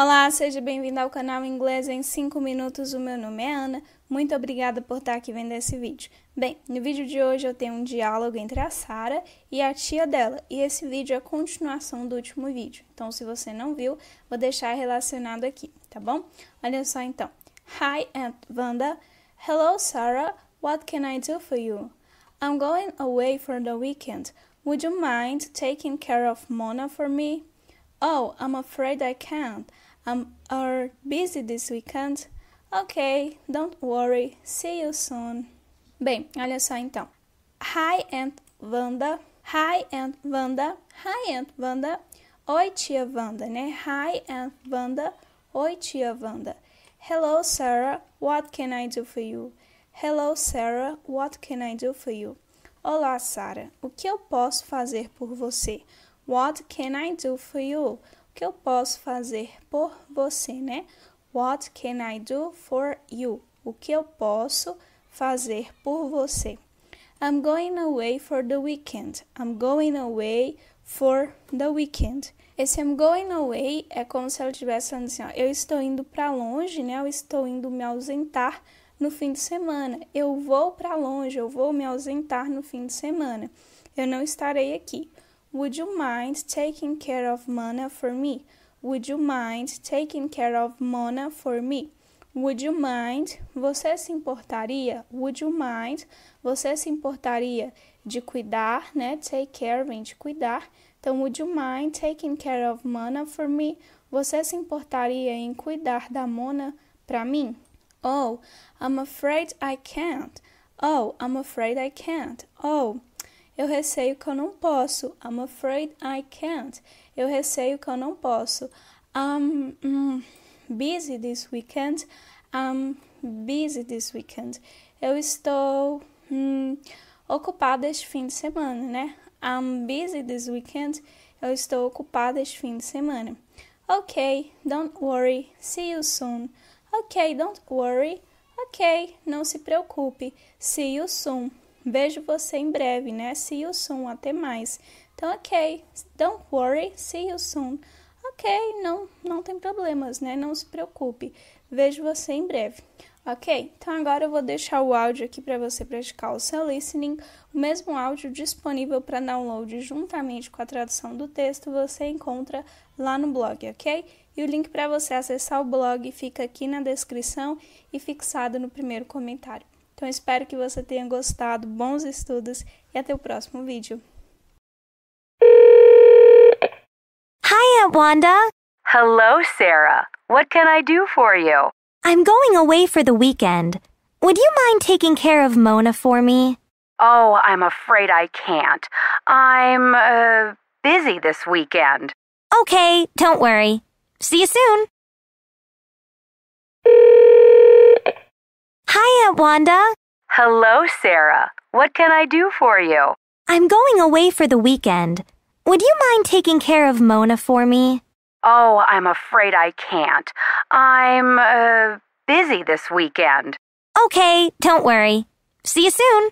Olá, seja bem-vindo ao canal Inglês em 5 Minutos. O meu nome é Ana. Muito obrigada por estar aqui vendo esse vídeo. Bem, no vídeo de hoje eu tenho um diálogo entre a Sara e a tia dela, e esse vídeo é a continuação do último vídeo. Então, se você não viu, vou deixar relacionado aqui, tá bom? Olha só então. Hi, Aunt Wanda. Hello, Sarah. What can I do for you? I'm going away for the weekend. Would you mind taking care of Mona for me? Oh, I'm afraid I can't um, are busy this weekend? Ok, don't worry, see you soon. Bem, olha só então. Hi Aunt Wanda. Hi Aunt Wanda. Hi Aunt Wanda. Oi, tia Wanda, né? Hi Aunt Wanda. Oi, tia Wanda. Hello, Sarah. What can I do for you? Hello, Sarah. What can I do for you? Olá, Sarah. O que eu posso fazer por você? What can I do for you? que eu posso fazer por você, né? What can I do for you? O que eu posso fazer por você? I'm going away for the weekend. I'm going away for the weekend. Esse I'm going away é como se ela estivesse falando assim, ó, eu estou indo para longe, né? Eu estou indo me ausentar no fim de semana. Eu vou para longe, eu vou me ausentar no fim de semana. Eu não estarei aqui. Would you mind taking care of Mona for me? Would you mind taking care of Mona for me? Would you mind? Você se importaria? Would you mind? Você se importaria de cuidar, né? Take care vem de cuidar. Então, would you mind taking care of Mona for me? Você se importaria em cuidar da Mona para mim? Oh, I'm afraid I can't. Oh, I'm afraid I can't. Oh, eu receio que eu não posso. I'm afraid I can't. Eu receio que eu não posso. I'm hum, busy this weekend. I'm busy this weekend. Eu estou um, ocupada este fim de semana, né? I'm busy this weekend. Eu estou ocupada este fim de semana. Ok, don't worry. See you soon. Ok, don't worry. Ok, não se preocupe. See you soon. Vejo você em breve, né? See you soon. Até mais. Então, ok. Don't worry. See you soon. Ok, não, não tem problemas, né? Não se preocupe. Vejo você em breve. Ok? Então agora eu vou deixar o áudio aqui para você praticar o seu listening. O mesmo áudio disponível para download juntamente com a tradução do texto você encontra lá no blog, ok? E o link para você acessar o blog fica aqui na descrição e fixado no primeiro comentário. Então, espero que você tenha gostado, bons estudos e até o próximo vídeo. Hi, Wanda. Hello, Sarah. What can I do for you? I'm going away for the weekend. Would you mind taking care of Mona for me? Oh, I'm afraid I can't. I'm uh, busy this weekend. Okay, don't worry. See you soon. Wanda? Hello, Sarah. What can I do for you? I'm going away for the weekend. Would you mind taking care of Mona for me? Oh, I'm afraid I can't. I'm uh, busy this weekend. Okay, don't worry. See you soon.